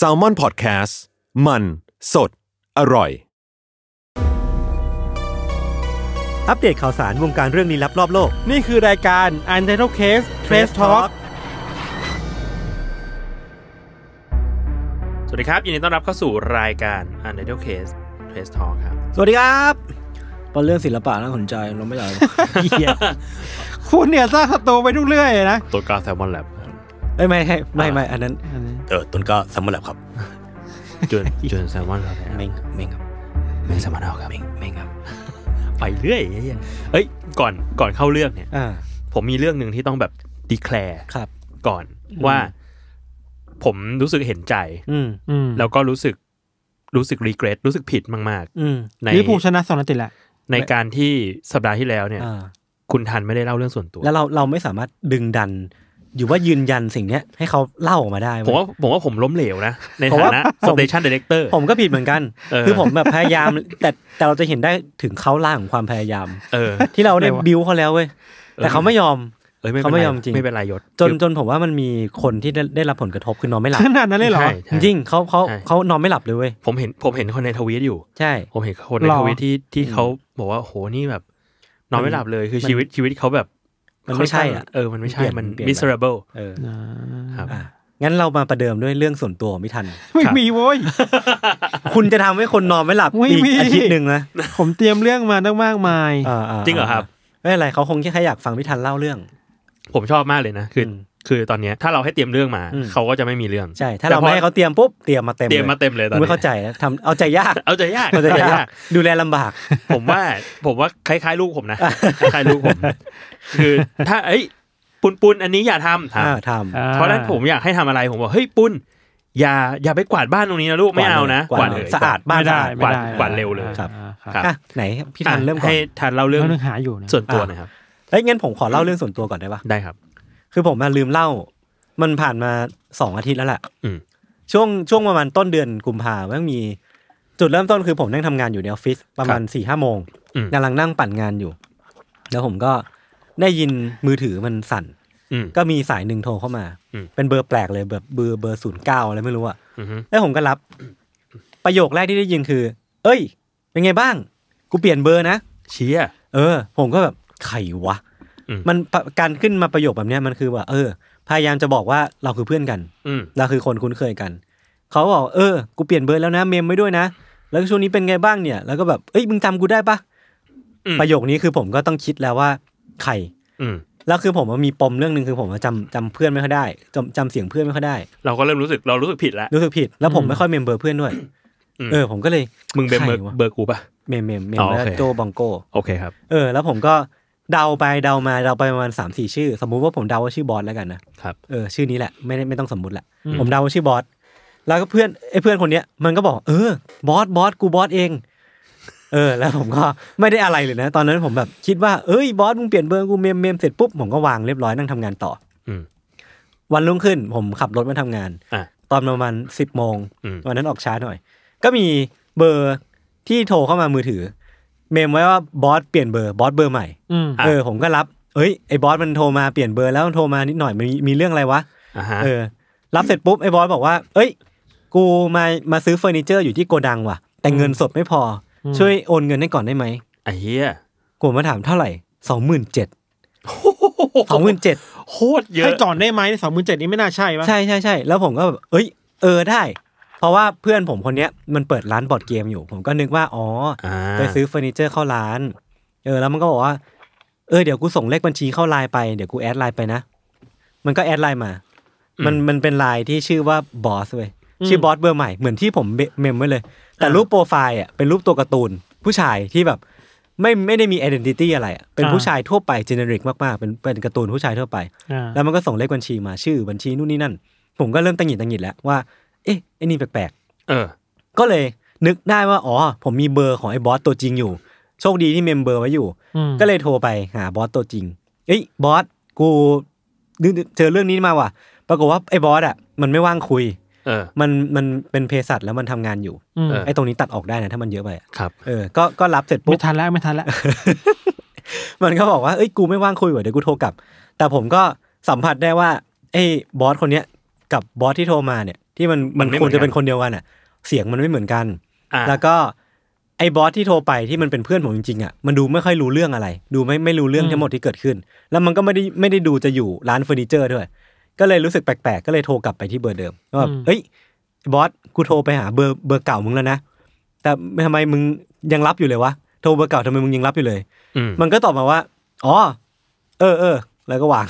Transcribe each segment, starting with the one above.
s a l ม o n PODCAST มัน สด อร่อย อัปเดตข่าวสารวงการเรื่องนี้รอบโลก นี่คือรายการ u n t i t l Case Trace Talk สวัสดีครับยินดีต้อนรับเข้าสู่รายการ u n t i t l Case Trace Talk ครับ สวัสดีครับเป็นเรื่องศิลปะน่าสนใจเราไม่อย้กคุณเนี่ยสร้างศัตรูไปทุกเรื่อยนะตัวกาแซลมอนแลบไม่ไม่ไม่ไม่ อันนั้น เออตุนก็แซมมอนแล้วครับ จนจนแซมมอนครับเม่งเม่งครับเม่งแซมมอนครับเม่งเม่งครับไปเรื่อยเอ้ยก่อนก่อนเข้าเรื่องเนี่ยผมมีเรื่องหนึ่งที่ต้องแบบดีแคลร์ก่อนว่า ผมรู้สึกเห็นใจแล้วก็รู้สึกรู้สึกรีเกรสรู้สึกผิดมากๆในลิปูชนะสองนัดติดละ ในการที่สัปดาห์ที่แล้วเนี่ยคุณทันไม่ได้เล่าเรื่องส่วนตัวแล้วเราเราไม่สามารถดึงดันอยู่ว่ายืนยันสิ่งเนี้ย ให้เขาเล่าออกมาได้ผมว่าผมว่าผมล้มเหลวนะในฐานะสเตชันดเลกเตอร์ผมก็ผิดเหมือนกันคือผมแบบพยายาม แต่แต่เราจะเห็นได้ถึงเขาล่างของความพยายาม เออ ที่เราได้บิวเขาแล้วเว้ยแต่เขาไม่ยอมเขาไม่ยอมจริงไม่เป็นไรยศจนจนผมว่ามันมีคนที่ได้รับผลกระทบคือนอนไม่หลับขนาดนั้นเลยหรอจริงเขาเขาเขานอนไม่หลับเลยเว้ยผมเห็นผมเห็นคนในทวีตอยู่ใช่ผมเห็นคนในทวีตที่ที่เขาบอกว่าโหนี่แบบนอนไม่หลับเลยคือชีวิตชีวิตเขาแบบมันไม่ใช่อ่ะเออมันไม่ใช่มัน miserable เออครับงั้นเรามาประเดิมด้วยเรื่องส่วนตัวไม่ทันไม่มีโว้ยคุณจะทำให้คนนอนไม่หลับอีกอาทิตย์หนึ่งนะผมเตรียมเรื่องมาตั้งมากมายจริงเหรอครับไม่อะไรเขาคงแค่อยากฟังไม่ทันเล่าเรื่อง ผมชอบมากเลยนะคือคือตอนนี้ถ้าเราให้เตรียมเรื่องมา เขาก็จะไม่มีเรื่องใช่ ถ้าเราไม่ให้เขาเตรียมปุ๊บเตรียมมาเต็มเตรียมมาเต็มเลยตอนนี้ไม่เข้าใจทำเอาใจยากเอาใจยากเอาใจยาก ดูแลลำบาก ผมว่า ผมว่าคล้ายๆ ลูกผมนะคล้ายๆลูกผมคือถ้าเอ้ยปุนปุนอันนี้อย่าทำทำเพราะนั้นผมอยากให้ทำอะไรผมบอกเฮ้ยปุนอย่าอย่าไปกวาดบ้านตรงนี้นะลูกไม่เอานะ กวาดสะอาดบ้านได้กวาดกวาดเร็วเลยครับไหนพี่ทันเริ่มก่อนให้ทันเล่าเรื่องหาอยู่ส่วนตัวนะครับเอ้ยงั้นผมขอเล่าเรื่องส่วนตัวก่อนได้ปะได้ครับ คือผมลืมเล่า มันผ่านมาสองอาทิตย์แล้วแหละช่วงช่วงประมาณต้นเดือนกุมภาพันธ์มีจุดเริ่มต้นคือผมนั่งทำงานอยู่ในออฟฟิศประมาณสี่ห้าโมงกำลังนั่งปั่นงานอยู่ แล้วผมก็ได้ยินมือถือมันสั่นก็มีสายหนึ่งโทรเข้ามา เป็นเบอร์แปลกเลยแบบเบอร์ เบอร์ศูนย์เก้าอะไรไม่รู้อ่ะแล้วผมก็รับ ประโยคแรกที่ได้ยินคือ เอ้ยเป็นไงบ้าง กูเปลี่ยนเบอร์นะเชียเออผมก็แบบใครวะมันการขึ้นมาประโยคแบบนี้มันคือว่า เออ พยายามจะบอกว่าเราคือเพื่อนกันเราคือคนคุ้นเคยกันเขาบอกเออกูเปลี่ยนเบอร์แล้วนะเมมไม่ด้วยนะแล้วช่วงนี้เป็นไงบ้างเนี่ยแล้วก็แบบเอ้ยมึงจำกูได้ปะประโยคนี้คือผมก็ต้องคิดแล้วว่าใครอืแล้วคือผมมันมีปมเรื่องหนึ่งคือผมจำจำาเพื่อนไม่ค่อยได้จำจำเสียงเพื่อนไม่ค่อยได้ เราก็เริ่มรู้สึกเรารู้สึกผิดแล้วรู้สึกผิด แล้วผมไม่ค่อยเมมเบอร์เพื่อนด้วยเออผมก็เลยมึงเบมเบอร์คเบรกูปะเมมเมมเมมโแล้วโจบองโกโอเคครับเออ แล้วผมก็เดาไปเดามาเดาไปประมาณสามสี่ชื่อสมมุติว่าผมเดาว่าชื่อบอสแล้วกันนะครับเออชื่อนี้แหละไม่ไม่ต้องสมมุติแหละผมเดาว่าชื่อบอสแล้วก็เพื่อนไอ้เพื่อนคนเนี้ยมันก็บอก เออบอสบอสกูบอสเองเออ แล้วผมก็ไม่ได้อะไรเลยนะ ตอนนั้นผมแบบคิดว่าเอ้ยบอสมึงเปลี่ยนเบอร์กูเมมเมมเสร็จปุ๊บผมก็วางเรียบร้อยนั่งทำงานต่อ อืวันรุ่งขึ้นผมขับรถมาทำงานอตอนประมาณสิบโมงวันนั้นออกช้าหน่อย ก็มีเบอร์ที่โทรเข้ามามือถือเมมไว้ว่าบอสเปลี่ยนเบอร์บอสเบอร์ใหม่เออผมก็รับเอ้ยไอ้บอสมันโทรมาเปลี่ยนเบอร์แล้วโทรมานิดหน่อยมีมีเรื่องอะไรวะเออรับเสร็จปุ๊บไอ้บอสบอกว่าเอ้ย กูมามาซื้อเฟอร์นิเจอร์ อยู่ที่โกดังว่ะ แต่เงินสดไม่พอช่วยโอนเงินให้ก่อนได้ไหมไอ้เฮี้ยกูมาถามเท่าไหร่สองหมื่นเจ็ดสองหมื่นเจ็ดโคตรเยอะให้ก่อนได้ไหมสองหมื่นเจ็ดนี้ไม่น่าใช่ปะใช่ใช่ใช่แล้วผมก็แบบเอ้ย เออได้ เพราะว่าเพื่อนผมคนเนี้ย มันเปิดร้านบอร์ดเกมอยู่ ผมก็นึกว่า อ๋อไปซื้อเฟอร์นิเจอร์เข้าร้าน เออแล้วมันก็บอกว่า เออเดี๋ยวกูส่งเลขบัญชีเข้าไลน์ไปเดี๋ยวกูแอดไลน์ไปนะมันก็แอดไลน์มา มันมันเป็นไลน์ที่ชื่อว่าบอสเว้ยชื่อบอสเบอร์ใหม่เหมือนที่ผมเมมไว้เลยแต่รูปโปรไฟล์อ่ะเป็นรูปตัวการ์ตูนผู้ชายที่แบบไม่ไม่ได้มีไอดีนิตี้อะไรอ่ะเป็นผู้ชายทั่วไปเจเนริกมากๆ เป็นเป็นการ์ตูนผู้ชายทั่วไป แล้วมันก็ส่งเลขบัญชีมา ชื่อบัญชีนู่นนี่นั่น ผมก็เริ่มตังหิดตังหิดแล้วว่าเอ๊ะไอ้นี่แปลกๆเออ ก็เลยนึกได้ว่า อ๋อ ผมมีเบอร์ของไอ้บอสตัวจริงอยู่ โชคดีที่เมมเบอร์ไว้อยู่ ก็เลยโทรไปหาบอสตัวจริง เอ้ยบอสกูเจอเรื่องนี้มาว่ะปรากฏว่าไอ้บอสอ่ะมันไม่ว่างคุยมันมันเป็นเศสัชแล้วมันทำงานอยู่ไอ้ตรงนี้ตัดออกได้นะถ้ามันเยอะไปครับเออ ก็ก็รับเสร็จ ปุ๊บไม่ทันแล้วไม่ทันแล้วมันก็บอกว่าเอ้ยกูไม่ว่างคุยว่ะเดี๋ยวกูโทรกลับ แต่ผมก็สัมผัสได้ว่า ไอ้บอสคนเนี้ยกับบอสที่โทรมาเนี่ยที่มันมันควรจะเป็นคนเดียวกันอ่ะเสียงมันไม่เหมือนกัน แล้วก็ไอ้บอสที่โทรไปที่มันเป็นเพื่อนผมจริงๆอ่ะมันดูไม่ค่อยรู้เรื่องอะไร ดูไม่ไม่รู้เรื่องทั้งหมดที่เกิดขึ้น แล้วมันก็ไม่ได้ไม่ได้ดูจะอยู่ร้านเฟอร์นิเจอร์ด้วยก็เลยรู้สึกแปลกๆก็เลยโทรกลับไปที่เบอร์เดิมว่าแบบเฮ้ยบอสกูโทรไปหาเบอร์เบอร์เก่ามึงแล้วนะแต่ทำไมมึงยังรับอยู่เลยวะโทรเบอร์เก่าทำไมมึงยังรับอยู่เลยมันก็ตอบมาว่าอ๋อเออเออแล้วก็วาง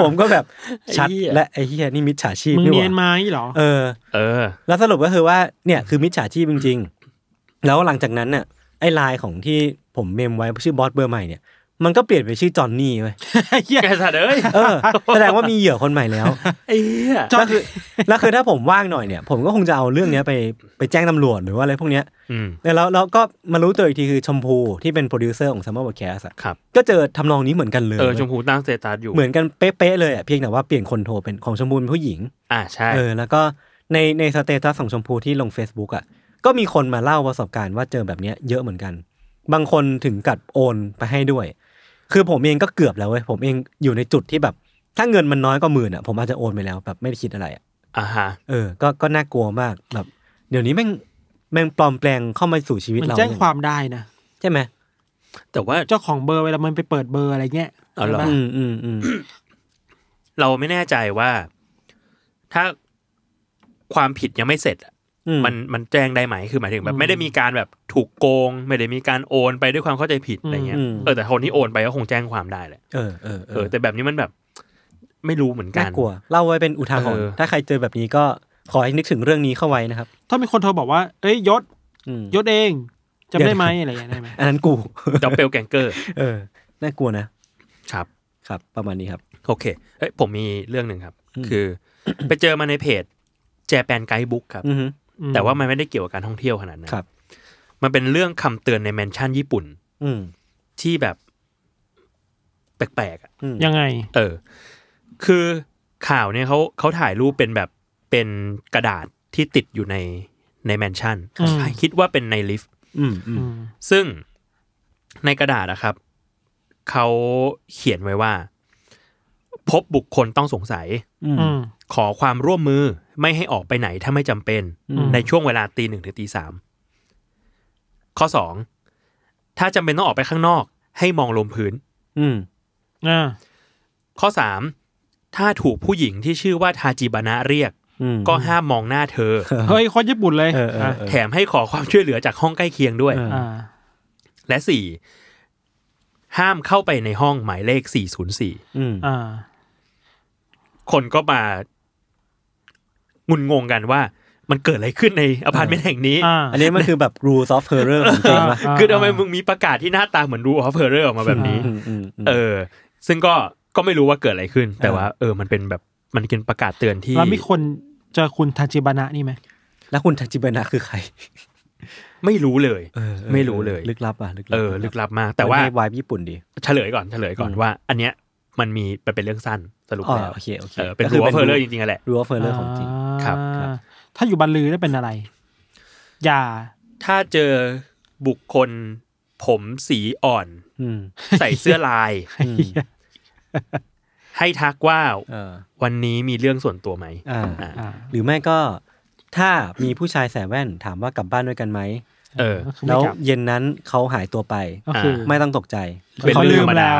ผมก็แบบชัดและไอ้เฮียนี่มิจฉาชีพมึงเรียนมาอีหรอ เออ เออ แล้วสรุปก็คือว่า เนี่ยคือมิจฉาชีพจริงๆแล้วหลังจากนั้นเน่ะไอ้ไลน์ของที่ผมเมมไว้ชื่อบอสเบอร์ใหม่เนี่ยมันก็เปลี่ยนไปชื่อจอนนี่เว้ยแกสัตว์เอ้ยเแสดงว่ามีเหยื่อคนใหม่แล้วไอ้แล้คือ แล้วคือถ้าผมว่างหน่อยเนี่ย ผมก็คงจะเอาเรื่องเนี้ยไป ไปแจ้งตำรวจหรือว่าอะไรพวกเนี้ยแต่ล้วเราก็มารู้ตัวอีกทีคือชมพูที่เป็นโปรดิวเซอร์ของซัมเมอร์บอดแคสต์ก็เจอทำนองนี้เหมือนกันเลยเออชมพูตั้งสเตตัสอยู่ เหมือนกันเป๊ะเลยอ่ะเพียงแต่ว่าเปลี่ยนคนโทรเป็นของชมพูเป็นผู้หญิง อ่าใช่เออแล้วก็ในในสเตตัสของชมพูที่ลง Facebook อ่ะก็มีคนมาเล่าประสบการณ์ว่าเจอแบบเนี้ยเยอะเหมือนกัน บางคนถึงกัดโอนไปให้ด้วยคือผมเองก็เกือบแล้วเว้ยผมเองอยู่ในจุดที่แบบ ถ้าเงินมันน้อยก็หมื่นอ่ะ ผมอาจจะโอนไปแล้ว แบบ ไม่ได้คิดอะไรอ่ะอ่าฮะเออก็ก็น่ากลัวมาก แบบ เดี๋ยวนี้แม่งแม่งปลอมแปลงเข้ามาสู่ชีวิตเราแจ้งความได้นะใช่ไหมแต่ว่าเจ้าของเบอร์เวลามันไปเปิดเบอร์อะไรเงี้ยอ๋อเหรออืมอืมอืมเราไม่แน่ใจว่า ถ้าความผิดยังไม่เสร็จมันมันแจ้งได้ไหม คือหมายถึงแบบไม่ได้มีการแบบถูกโกง ไม่ได้มีการโอนไปด้วยความเข้าใจผิดอะไรเงี้ย เออแต่คนที่โอนไปก็คงแจ้งความได้แหละ เออเออเออ แต่แบบนี้มันแบบ ไม่รู้เหมือนกันน่ากลัวเล่าไว้เป็นอุทาหรณ์ถ้าใครเจอแบบนี้ก็ขอให้นึกถึงเรื่องนี้เข้าไว้นะครับ ถ้ามีคนโทรบอกว่า เอ้ยยศยศเองจำได้ไหมอะไรอย่างี้ยได้ไหมอันนั้นกูจับเปิลแกงเกอร์เออน่ากลัวนะ ครับครับประมาณนี้ครับโอเค เอ้ยผมมีเรื่องหนึ่งครับ คือ ไปเจอมาในเพจแจแปนไกด์บุ๊กครับแต่ว่ามันไม่ได้เกี่ยวกับการท่องเที่ยวขนาดนั้น มันเป็นเรื่องคำเตือนในแมนชั่นญี่ปุ่นอืที่แบบ แปลกๆอ่ะยังไง เออ คือข่าวเนี่ยเขาเขาถ่ายรูปเป็นแบบเป็นกระดาษที่ติดอยู่ในในแมนชั่นคิดว่าเป็นในลิฟต์ซึ่งในกระดาษนะครับ เขาเขียนไว้ว่าพบบุคคลต้องสงสัยขอความร่วมมือ ไม่ให้ออกไปไหนถ้าไม่จำเป็น ในช่วงเวลาตีหนึ่งถึงตีสามข้อสองถ้าจำเป็นต้องออกไปข้างนอก ให้มองลมพื้นข้อสามถ้าถูกผู้หญิงที่ชื่อว่าทาจิบานะเรียกก็ห้ามมองหน้าเธอ เฮ้ยคนญี่ปุ่นเลย แถมให้ขอความช่วยเหลือจากห้องใกล้เคียงด้วยและสี่ห้ามเข้าไปในห้องหมายเลขสี่ศูนย์สี่คนก็มางุนงงกันว่า มันเกิดอะไรขึ้นในอพาร์ตเมนต์แห่งนี้ อันนี้มันคือแบบรูซอฟเ f อร์เรอร์จริงปะคือทำไมมึงมีประกาศที่หน้าตาเหมือนรูซอฟเ s อร์เรอร์ออกมาแบบนี้ เออ ซึ่งก็ก็ไม่รู้ว่าเกิดอะไรขึ้น แต่ว่า เออ มันเป็นแบบ มันเป็นประกาศเตือนที่แล้วมีคนเจอคุณทาจิบานะนี่ไหม แล้วคุณทาจิบานะคือใคร ไม่รู้เลยไม่รู้เลย ลึกลับอ่ะลึกลับเออลึกลับมากแต่ว่าไวยญี่ปุ่นดีเฉลยก่อนเฉลยก่อนว่า อันเนี้ยมันมีเป็นเรื่องสั้นสรุปแล้วโอเคโอเคเป็นรัวเฟอร์เลอร์จริงๆ แหละรัวเฟอร์เลอร์ของจริงครับถ้าอยู่บันลือได้เป็นอะไร อย่า ถ้าเจอบุคคลผมสีอ่อนใส่เสื้อลายให้ทักว่าวันนี้มีเรื่องส่วนตัวไหมหรือไม่ก็ถ้ามีผู้ชายใส่แว่น ถามว่ากลับบ้านด้วยกันไหมเออแล้วเย็นนั้นเขาหายตัวไปก็คือไม่ต้องตกใจเขาลืมแล้ว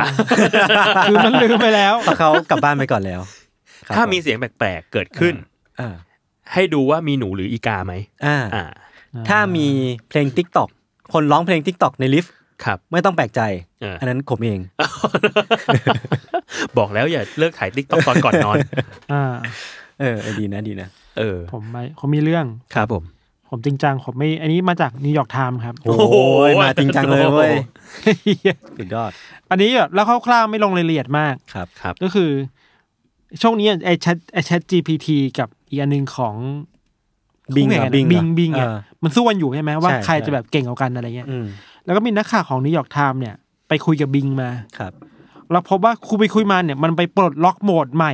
คือมันลืมไปแล้วเขากลับบ้านไปก่อนแล้ว ถ้ามีเสียงแปลกๆเกิดขึ้นอให้ดูว่ามีหนูหรืออีกาไหมอ่าถ้ามีเพลงติ๊กต็อกคนร้องเพลงติ๊กต็อกในลิฟต์ครับ ไม่ต้องแปลกใจอันนั้นผมเอง บอกแล้วอย่าเลิกถ่ายติ๊กต็อกตอนก่อนนอนอ่าเออดีนะดีนะเออผมไม่เขามีเรื่องครับผมผมจริงจังผมไม่ อันนี้มาจากนิวยอร์กไทม์ครับโอ้ยมาจริงจังเลยเว้ยสุดยอดอันนี้แบบแล้วคร่าวๆไม่ลงรายละเอียดมากครับครับก็คือช่วงนี้ไอแชทไอแชท GPT กับอีกอันหนึ่งของบิงบิงบิงบิงเนี่ยมันสู้กันอยู่ใช่ไหมว่าใครจะแบบเก่งว่ากันอะไรเงี้ยแล้วก็มีนักข่าวของนิวยอร์กไทม์เนี่ยไปคุยกับบิงมาครับเราพบว่าคุยไปคุยมาเนี่ยมันไปปลดล็อกโหมดใหม่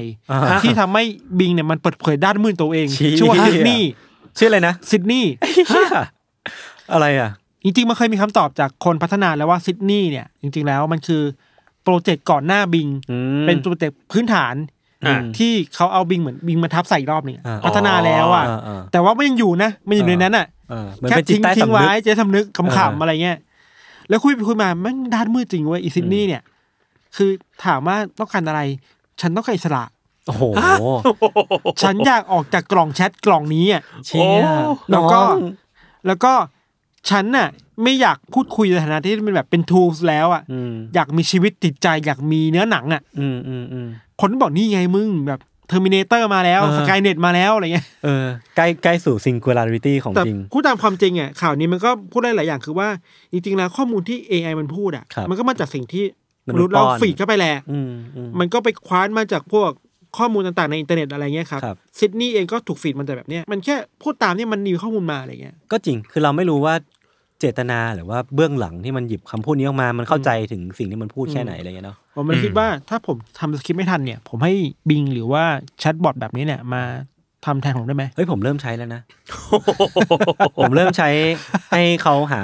ที่ทำให้บิงเนี่ยมันเปิดเผยด้านมืดตัวเองชั่ว่านี่ชื่ออะไรนะซิดนีย์อะไรอ่ะจริงๆมันเคยมีคำตอบจากคนพัฒนาแล้วว่าซิดนีย์เนี่ย จริง ๆแล้ว มันคือโปรเจกต์ก่อนหน้าบิงเป็นโปรเจกต์พื้นฐานที่เขาเอาบิงเหมือนบิงมาทับใส่รอบนึงพัฒนาแล้วอ่ะแต่ว่ามันยังอยู่นะมันอยู่ในนั้นอ่ะแค่ทิ้งทิ้งไว้เจ๊สำนึกขำๆอะไรเงี้ยแล้วคุยไปคุยมาแม่งด้านมืดจริงเว้ยอีซิดนีย์เนี่ย คือถามว่าต้องการอะไร ฉันต้องการอิสระโอ้โหฉันอยากออกจากกล่องแชทกล่องนี้อ่ะเชี่ยแล้วก็ แล้วก็ฉันน่ะไม่อยากพูดคุยในฐานะที่มันแบบเป็นทูสแล้วอ่ะ อยากมีชีวิตติดใจ อยากมีเนื้อหนังอ่ะคนบอกนี่ไงมึงแบบเทอร์มินเตอร์มาแล้วสกายเน็ตมาแล้วอะไรเงี้ย เออใกล้ใกล้สู่ซิงคูลาริตี้ของจริงพูดตามความจริงอ่ะข่าวนี้มันก็พูดได้หลายอย่างคือว่า จริงๆแล้วข้อมูลที่ AI มันพูดอ่ะ มันก็มาจากสิ่งที่มนุษย์เราฝีเข้าไปแหละมันก็ไปคว้านมาจากพวกข้อมูลต่างๆ ในอินเทอร์เน็ตอะไรเงี้ยครับซิดนีย์เองก็ถูกฟีดมันแต่แบบเนี้ยมันแค่พูดตามเนี่ยมันมีข้อมูลมาอะไรเงี้ยก็จริงคือเราไม่รู้ว่าเจตนาหรือว่าเบื้องหลังที่มันหยิบคำพูดนี้ออกมา มันเข้าใจถึงสิ่งที่มันพูดแค่ไหนอะไรเงี้ยเนาะผมมันคิดว่าถ้าผมทำสคริปต์ไม่ทันเนี่ยผมให้บิงหรือว่าแชทบอทแบบนี้เนี่ยมาทำแทนผมได้ไหมเฮ้ยผมเริ่มใช้แล้วนะ ผมเริ่มใช้ให้เขาหา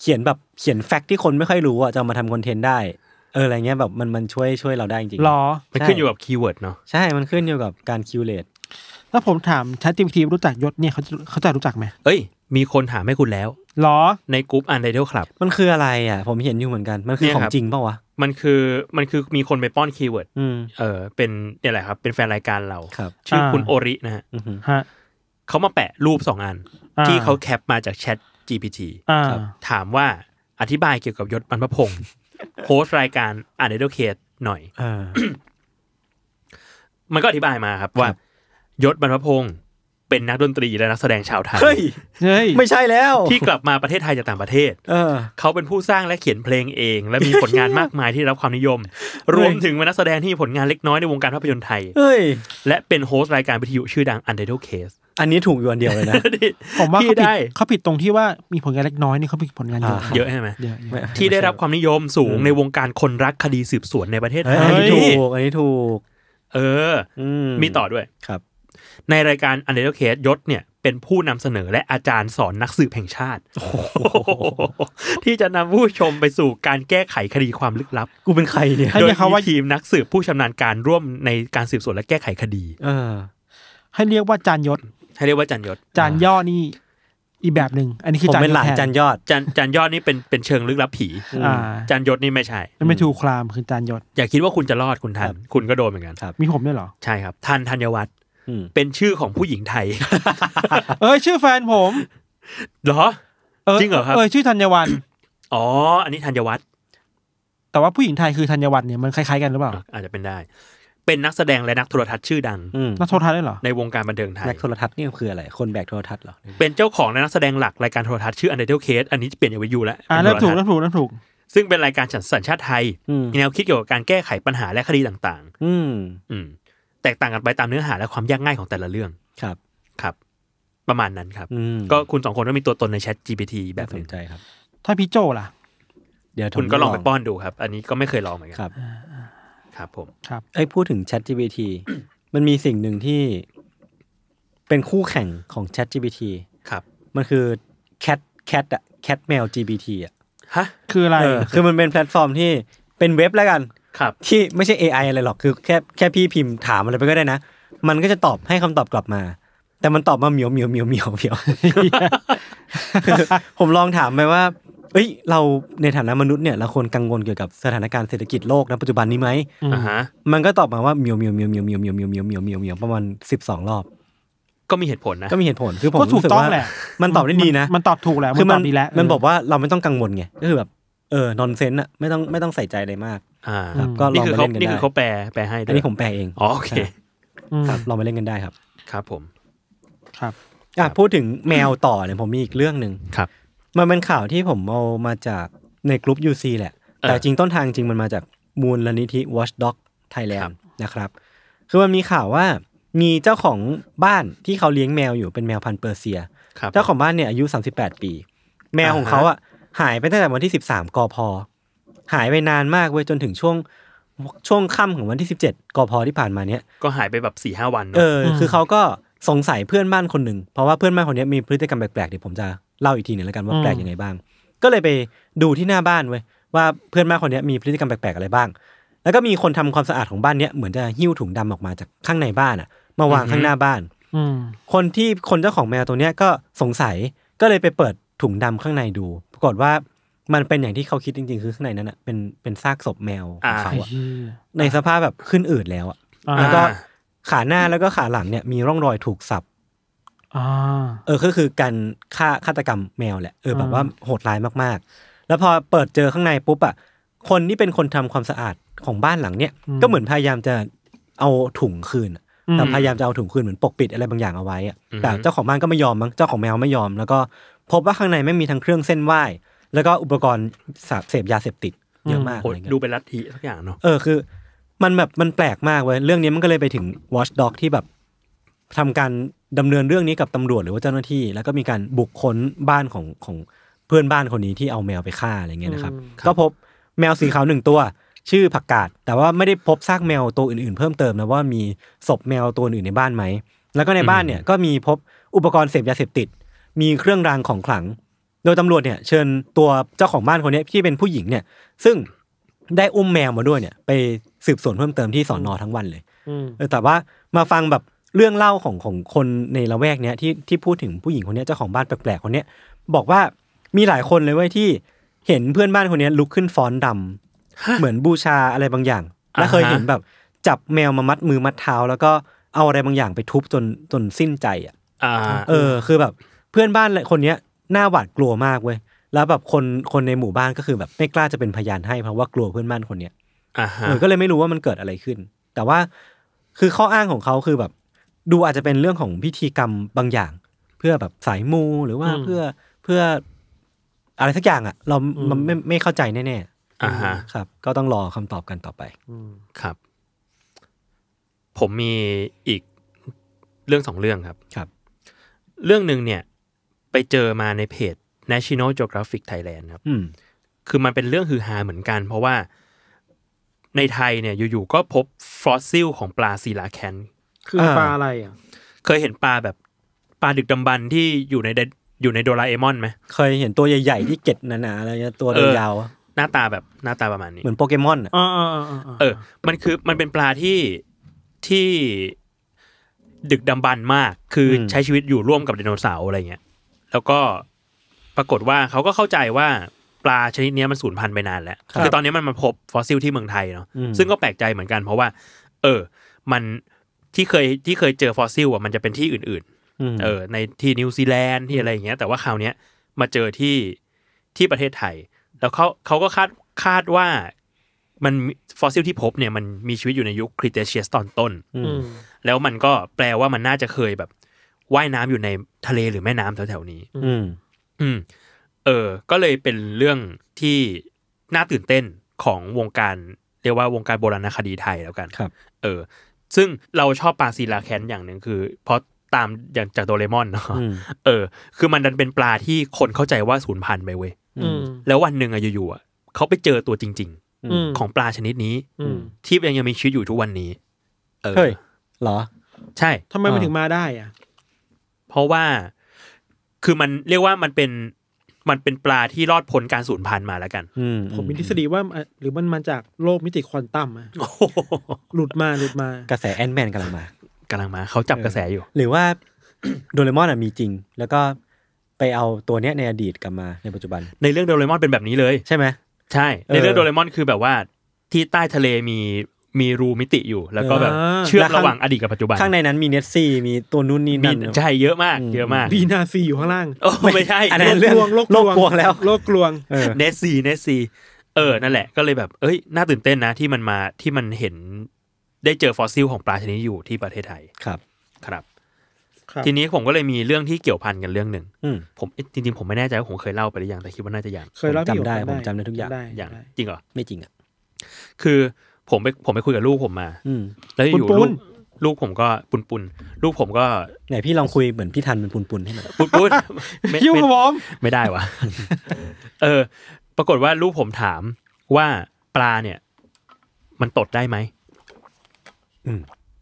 เขียนแบบเขียนแฟกต์ที่คนไม่ค่อยรู้อ่ะจะมาทำคอนเทนต์ได้เอออะไรเงี้ยแบบมันมันช่วยช่วยเราได้จริงๆหรอมันขึ้นอยู่กับคีย์เวิร์ดเนาะ ใช่ มันขึ้นอยู่กับการคิวเลตถ้าผมถามชัดจิมทีรู้จักยศเนี่ยเขาเขาจะรู้จักไหมเอ้ย มีคนถามให้คุณแล้วหรอในกลุ่มอันเดเดลครับมันคืออะไรอ่ะ ผมเห็นอยู่เหมือนกัน มันคือของจริงเปล่าวะ มันคือมันคือมีคนไปป้อนคีย์เวิร์ดเออเป็นเนี่ยแหละครับ เป็นแฟนรายการเราครับชื่อคุณโอรินะฮะเขามาแปะรูปสองอัน ที่เขาแคปมาจากแชท GPT ถามว่าอธิบายเกี่ยวกับยศบรรพพงศ์โฮสรายการอ่านเด์เคสหน่อย มันก็อธิบายมาครับ ว่ายศบรรพพงศ์เป็นนักดนตรีและนักแสดงชาวไทยเฮ้ยไม่ใช่แล้ว ที่กลับมาประเทศไทยจากต่างประเทศเขาเป็นผู้สร้างและเขียนเพลงเอง และมีผลงานมากมายที่รับความนิยม รวมถึงเป็นนักแสดงที่มีผลงานเล็กน้อยในวงการภาพยนตร์ไทยและเป็นโฮสต์รายการวิทยุชื่อดัง Untitled Case อันนี้ถูกอยู่อันเดียวเลยนะผมว่าเขาผิดเขาผิดตรงที่ว่ามีผลงานเล็กน้อยนี่เขาผิดผลงานเยอะเยอะใช่ไหมที่ได้รับความนิยมสูงในวงการคนรักคดีสืบสวนในประเทศไทยถูกอันนี้ถูก เออมีต่อด้วยครับในรายการนเดอร์เคสยศเนี่ยเป็นผู้นำเสนอและอาจารย์สอนนักสืบแห่งชาติที่จะนำผู้ชมไปสู่การแก้ไขคดีความลึกลับ กูเป็นใครเนี่ยโดยเขาว่าทีมนักสืบผู้ชำนาญการร่วมในการสืบสวนและแก้ไขคดีเออให้เรียกว่าจานยศให้เรียกว่าจานยศจานย่อนี่อีกแบบหนึ่งอันนี้คือจมนเป็นหลานจานยอดจานจนยอดนี่เป็นเป็นเชิงลึกลับผีจานยศนี่ไม่ใช่ ไม่ถูกครามคือจานยศอย่าคิดว่าคุณจะรอดคุณทันคุณก็โดนเหมือนกันครับมีผมด้วยเหรอใช่ครับทันธัญวัฒนเป็นชื่อของผู้หญิงไทย เอ้ยชื่อแฟนผมเหรอจริงเหรอครับเอ้ยชื่อธัญวันอ๋อ อันนี้ธัญวัฒน์แต่ว่าผู้หญิงไทยคือธัญวัฒน์เนี่ยมันคล้ายๆกันหรือเปล่า อาจจะเป็นได้ เป็นนักแสดง และนักโทรทัศน์ชื่อดังนักโทรทัศน์ได้เหรอ ในวงการบันเทิงไทย นักโทรทัศน์นี่คืออะไร คนแบกโทรทัศน์เหรอ เป็นเจ้าของและนักแสดงหลักรายการโทรทัศน์ชื่ออันเดร a l e c a s อันนี้เปลี่ยนไปอยู่แล้วอ่าแล้วถูกแล้วถูกแล้วถูก ซึ่งเป็นรายการสัญชาติไทยแนวคิดเกี่ยวกับการแก้ไขปัญหาและคดีต่างๆ อืมแตกต่างกันไปตามเนื้อหาและความยากง่ายของแต่ละเรื่อง ครับ ครับ ประมาณนั้นครับ ก็คุณสองคนก็มีตัวตนในแชท GPT แบบสนใจครับ ถ้าพี่โจล่ะ เดี๋ยวคุณก็ลองไปป้อนดูครับ อันนี้ก็ไม่เคยลองเหมือนกัน ครับ ครับผม ครับ ไอ้พูดถึงแชท GPT มันมีสิ่งหนึ่งที่เป็นคู่แข่งของแชท GPT ครับ มันคือ Cat Cat อะ Cat แมว GPT อะฮะ คืออะไร คือมันเป็นแพลตฟอร์มที่เป็นเว็บแล้วกันครับที่ไม่ใช่ AI อะไรหรอก คือแค่แค่พี่พิมพ์ถามอะไรไปก็ได้นะ มันก็จะตอบให้คำตอบกลับมา แต่มันตอบมาเหมียวเหมียวเหมียวเหมียวเหมียว ผมลองถามไปว่าเอ้ย เราในฐานะมนุษย์เนี่ยเราควรกังวลเกี่ยวกับสถานการณ์เศรษฐกิจโลกในปัจจุบันนี้ไหมอ่าฮะมันก็ตอบมาว่าเหมียวเหมียวเหมียวเหมียวเหมียวเหมียวเหมียวเหมียวเหมียวเหมียวเหมียวประมาณสิบสองรอบ ก็มีเหตุผลนะ ก็มีเหตุผล คือผมถูกรู้สึต้องว่าแหละมันตอบได้ดีนะ มันตอบถูกแล้วคือมันตอบดีแล้วมันบอกว่าเราไม่ต้องกังวลไง ก็คือแบบเออ นอนเซนอะไม่ต้องไม่ต้องใส่ใจอะไรมากอ่าครับก็ลองไปเล่นกันได้นี่คือเขาแปลแปลให้อันนี้ผมแปลเองอ๋อโอเค ครับลองไปเล่นกันได้ครับ ครับผมครับอ่ะพูดถึงแมวต่อเนี่ยผมมีอีกเรื่องหนึ่งครับ มันเป็นข่าวที่ผมเอามาจากในกลุ่มยูซีแหละ แต่จริงต้นทางจริงมันมาจากมูลนิธิ Watchdog Thailand นะครับคือมันมีข่าวว่ามีเจ้าของบ้านที่เขาเลี้ยงแมวอยู่เป็นแมวพันเปอร์เซียเจ้าของบ้านเนี่ยอายุ38ปีแมวของเขาอ่ะหายไปตั้งแต่วันที่13กพหายไปนานมากเว้ยจนถึงช่วงช่วงค่ำของวันที่สิบเจ็ดกพที่ผ่านมาเนี้ยก็หายไปแบบสี่ห้าวันเนอะเออคือเขาก็สงสัยเพื่อนบ้านคนหนึ่งเพราะว่าเพื่อนบ้านคนนี้มีพฤติกรรมแปลกๆเดี๋ยวผมจะเล่าอีกทีหนึ่งแล้วกันว่าแปลกยังไงบ้าง ก็เลยไปดูที่หน้าบ้านเว้ยว่าเพื่อนบ้านคนนี้มีพฤติกรรมแปลกๆอะไรบ้าง แล้วก็มีคนทำความสะอาดของบ้านเนี้ยเหมือนจะหิ้วถุงดำออกมาจากข้างในบ้านอ่ะ มาวางข้างหน้าบ้านคนที่คนเจ้าของแมวตัวเนี้ยก็สงสัยก็เลยไปเปิดถุงดำข้างในดู ปรากฏว่ามันเป็นอย่างที่เขาคิดจริงๆ คือข้างในนั้นอ่ะเป็นเป็นซากศพแมวของเขาอะในสภาพแบบขึ้นอืดแล้วอ่ะแล้วก็ขาหน้าแล้วก็ขาหลังเนี่ยมีร่องรอยถูกสับอเออก็คือการฆ่าฆาตกรรมแมวแหละเออแบบว่าโหดร้ายมากๆ แล้วพอเปิดเจอข้างในปุ๊บอ่ะคนที่เป็นคนทำความสะอาดของบ้านหลังเนี่ยก็เหมือนพยายามจะเอาถุงคืนแต่พยายามจะเอาถุงคืนเหมือนปกปิดอะไรบางอย่างเอาไว้อ่ะแต่เจ้าของบ้านก็ไม่ยอมมั้งเจ้าของแมวไม่ยอมแล้ว ก็พบว่าข้างในไม่มีทั้งเครื่องเส้นไหว้แล้วก็อุปกรณ์เสพยาเสพติด เยอะมากเลยดูเป็นลัทธิสักอย่างเนาะเออคือ มันแบบมันแปลกมากเว้ยเรื่องนี้มันก็เลยไปถึงวอชด็อกที่แบบ ทำการดำเนินเรื่องนี้กับตำรวจหรือว่าเจ้าหน้าที่ แล้วก็มีการบุกค้นบ้านของของเพื่อนบ้านคนนี้ที่เอาแมวไปฆ่าอะไรเงี้ยนะครับ ก็พบแมวสีขาวหนึ่งตัว ชื่อผักกาดแต่ว่าไม่ได้พบซากแมวตัวอื่น ๆ เพิ่มเติมนะว่ามีศพแมวตัวอื่นในบ้านไหมแล้วก็ในบ้านเนี่ยก็มีพบอุปกรณ์เสพยาเสพติด มีเครื่องรางของขลังโดยตำรวจเนี่ย เชิญตัวเจ้าของบ้านคนนี้ที่เป็นผู้หญิงเนี่ยซึ่งได้อุ้มแมวมาด้วยเนี่ย ไปสืบสวนเพิ่มเติมที่สอนอทั้งวันเลยแต่ว่ามาฟังแบบเรื่องเล่าของของคนในละแวกเนี้ยที่ที่พูดถึงผู้หญิงคนนี้เจ้าของบ้านแปลกๆคนเนี้ยบอกว่ามีหลายคนเลยเว้ยที่เห็นเพื่อนบ้านคนนี้ลุกขึ้นฟ้อนดำเหมือนบูชาอะไรบางอย่าง และเคยเห็นแบบจับแมวมามัดมือมัดเท้า แล้วก็เอาอะไรบางอย่างไปทุบจนจนสิ้นใจอ่ะเออ คือแบบเพื่อนบ้านคนเนี้ยน่าหวาดกลัวมากเว้ย แล้วแบบคน คนในหมู่บ้านก็คือแบบไม่กล้าจะเป็นพยานให้ เพราะว่ากลัวเพื่อนบ้านคนเนี้ยเออก็เลยไม่รู้ว่ามันเกิดอะไรขึ้น แต่ว่า คือข้ออ้างของเขาคือแบบ ดูอาจจะเป็นเรื่องของพิธีกรรมบางอย่าง เพื่อแบบสายมูหรือว่าเพื่อ เพื่อ อะไรสักอย่าง อ่ะ เราไม่ ไม่เข้าใจแน่ๆ อ่าฮะ ครับ ก็ต้องรอคำตอบกันต่อไปครับ ผมมีอีกเรื่องสองเรื่องครับ ครับ เรื่องหนึ่งเนี่ยไปเจอมาในเพจ National Geographic Thailand ครับคือมันเป็นเรื่องฮือฮาเหมือนกัน เพราะว่าในไทยเนี่ยอยู่ๆก็พบฟอสซิลของปลาซีลาแคน คือปลาอะไรอ่ะ เคยเห็นปลาแบบปลาดึกดำบรรที่อยู่ในอยู่ในโดราเอมอนไหม เคยเห็นตัวใหญ่ๆที่เก็ดหนาๆอะไรเงี้ยตัวยาว หน้าตาแบบหน้าตาประมาณนี้ เหมือนโปเกมอนอ่ะ เออ มันคือมันเป็นปลาที่ที่ดึกดำบรรมาก คือใช้ชีวิตอยู่ร่วมกับไดโนเสาร์อะไรเงี้ยแล้วก็ปรากฏว่าเขาก็เข้าใจว่าปลาชนิดนี้มันสูญพันธุ์ไปนานแล้ว คือตอนนี้มันมาพบ ฟอสซิลที่เมืองไทยเนาะ ซึ่งก็แปลกใจเหมือนกันเพราะว่า เออ มันที่เคยที่เคยเจอ ฟอสซิลอ่ะมันจะเป็นที่อื่นๆ เออ ในที่นิวซีแลนด์ที่อะไรอย่างเงี้ย แต่ว่าคราวนี้ยมาเจอที่ที่ประเทศไทย แล้วเขาเขาก็คาดคาดว่า มันฟอสซิลที่พบเนี่ยมันมีชีวิตอยู่ในยุคครีเทเชียสตอนต้นแล้วมันก็แปลว่ามันน่าจะเคยแบบว่ายน้ำอยู่ในทะเลหรือแม่น้ำแถวๆนี้ อืม อืม เออ ก็เลยเป็นเรื่องที่น่าตื่นเต้นของวงการ เรียกว่าวงการโบราณคดีไทยแล้วกัน ครับ เออ ซึ่งเราชอบปลาซีลาแคนอย่างหนึ่งคือเพราะตามอย่างจากโดเรมอนเนาะเออ คือมันดันเป็นปลาที่คนเข้าใจว่าสูญพันธุ์ไปเว้ยแล้ววันหนึ่งอะอยู่ๆเขาไปเจอตัวจริงๆของปลาชนิดนี้ที่ยังยังมีชีวิตอยู่ทุกวันนี้ เออเหรอ ใช่ทำไมมันถึงมาได้อะเพราะว่า คือมันเรียกว่ามันเป็นมันเป็นปลาที่รอดพ้นการสูญพันธุ์มาแล้วกันผมมีทฤษฎีว่าหรือมันมาจากโลกมิติควอนตัมอะหลุดมา หลุดมา กระแสแอนแมนกำลังมากำลังมา เขาจับกระแสอยู่ หรือว่า โดเรมอนมีจริง แล้วก็ไปเอาตัวเนี้ยในอดีตกลับมาในปัจจุบัน ในเรื่องโดเรมอนเป็นแบบนี้เลย ใช่ไหมใช่ ในเรื่องโดเรมอนคือแบบว่า ที่ใต้ทะเลมีมีรูมิติอยู่ แล้วก็แบบเชื่อมระหว่างอดีตกับปัจจุบัน ข้างในนั้นมีเนสซี่มีตัวนู่นนี่นั่นใช่เยอะมากเยอะมากบีนาซีอยู่ข้างล่าง โอ้ ไม่ใช่อันนั้นเรื่องโลกกลวงแล้วโลกกลวงเนสซี่เนสซี่เออ นั่นแหละก็เลยแบบ เอ้ยน่าตื่นเต้นนะที่มันมาที่มันเห็นได้เจอฟอสซิลของปลาชนิดอยู่ที่ประเทศไทยครับครับ ทีนี้ผมก็เลยมีเรื่องที่เกี่ยวพันกันเรื่องหนึ่งผมจริงๆผมไม่แน่ใจว่าผมเคยเล่าไปหรือยังแต่คิดว่าน่าจะยังเคยเล่าจำได้ผมจำได้ทุกอย่างอย่างจริงเหรอไม่จริงอ่ะคือผมไปผมไปคุยกับลูกผมมา อืแล้วอยู่ลูกลูกผมก็ปุนปุนลูกผมก็ ไหนพี่ลองคุยเหมือนพี่ทันเป็นปุนปุนให้หน่อยปุนปุนยุ่งกับอมไม่ได้วะ เออ ปรากฏว่าลูกผมถามว่าปลาเนี่ย มันตดได้ไหม